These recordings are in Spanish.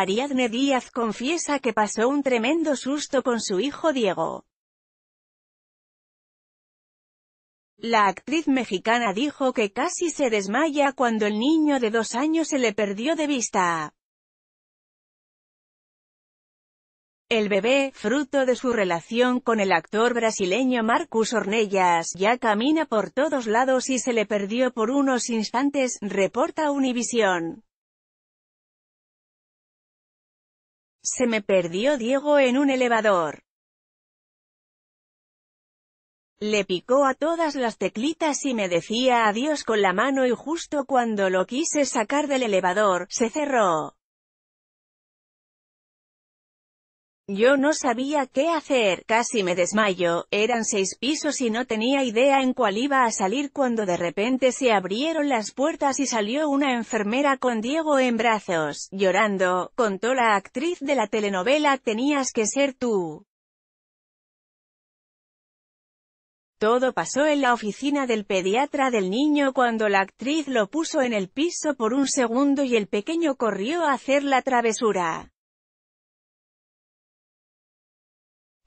Ariadne Díaz confiesa que pasó un tremendo susto con su hijo Diego. La actriz mexicana dijo que casi se desmaya cuando el niño de dos años se le perdió de vista. El bebé, fruto de su relación con el actor brasileño Marcus Ornellas, ya camina por todos lados y se le perdió por unos instantes, reporta Univision. Se me perdió Diego en un elevador. Le picó a todas las teclitas y me decía adiós con la mano y justo cuando lo quise sacar del elevador, se cerró. Yo no sabía qué hacer, casi me desmayo, eran seis pisos y no tenía idea en cuál iba a salir cuando de repente se abrieron las puertas y salió una enfermera con Diego en brazos, llorando, contó la actriz de la telenovela Tenías que ser tú. Todo pasó en la oficina del pediatra del niño cuando la actriz lo puso en el piso por un segundo y el pequeño corrió a hacer la travesura.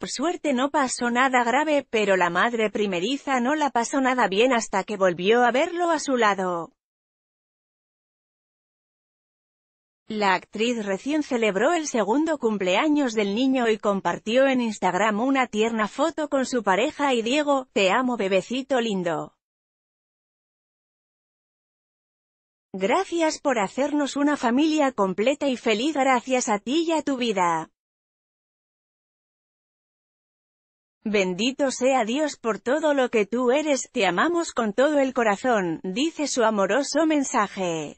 Por suerte no pasó nada grave, pero la madre primeriza no la pasó nada bien hasta que volvió a verlo a su lado. La actriz recién celebró el segundo cumpleaños del niño y compartió en Instagram una tierna foto con su pareja y Diego, te amo bebecito lindo. Gracias por hacernos una familia completa y feliz gracias a ti y a tu vida. Bendito sea Dios por todo lo que tú eres, te amamos con todo el corazón, dice su amoroso mensaje.